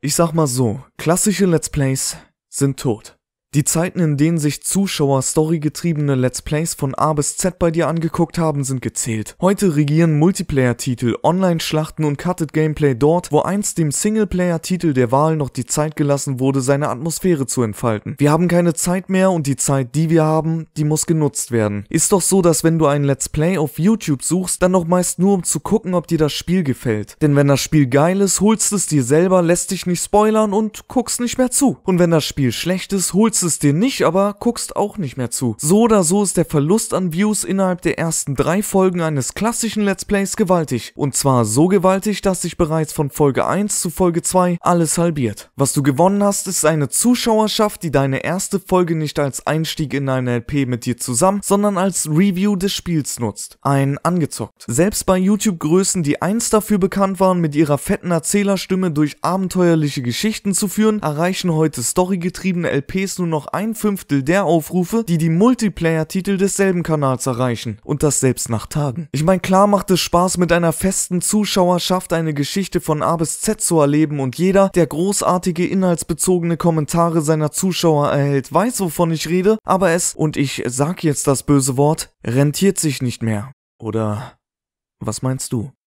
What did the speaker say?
Ich sag mal so, klassische Let's Plays sind tot. Die Zeiten, in denen sich Zuschauer storygetriebene Let's Plays von A bis Z bei dir angeguckt haben, sind gezählt. Heute regieren Multiplayer-Titel, Online-Schlachten und Cutted Gameplay dort, wo einst dem Singleplayer-Titel der Wahl noch die Zeit gelassen wurde, seine Atmosphäre zu entfalten. Wir haben keine Zeit mehr und die Zeit, die wir haben, die muss genutzt werden. Ist doch so, dass wenn du ein Let's Play auf YouTube suchst, dann doch meist nur um zu gucken, ob dir das Spiel gefällt. Denn wenn das Spiel geil ist, holst es dir selber, lässt dich nicht spoilern und guckst nicht mehr zu. Und wenn das Spiel schlecht ist, holst guckst es dir nicht, aber guckst auch nicht mehr zu. So oder so ist der Verlust an Views innerhalb der ersten drei Folgen eines klassischen Let's Plays gewaltig. Und zwar so gewaltig, dass sich bereits von Folge 1 zu Folge 2 alles halbiert. Was du gewonnen hast, ist eine Zuschauerschaft, die deine erste Folge nicht als Einstieg in eine LP mit dir zusammen, sondern als Review des Spiels nutzt. Ein angezockt. Selbst bei YouTube-Größen, die einst dafür bekannt waren, mit ihrer fetten Erzählerstimme durch abenteuerliche Geschichten zu führen, erreichen heute storygetriebene LPs nun nur noch ein Fünftel der Aufrufe, die die Multiplayer-Titel desselben Kanals erreichen. Und das selbst nach Tagen. Ich meine, klar macht es Spaß, mit einer festen Zuschauerschaft eine Geschichte von A bis Z zu erleben und jeder, der großartige inhaltsbezogene Kommentare seiner Zuschauer erhält, weiß, wovon ich rede, aber es, und ich sag jetzt das böse Wort, rentiert sich nicht mehr. Oder was meinst du?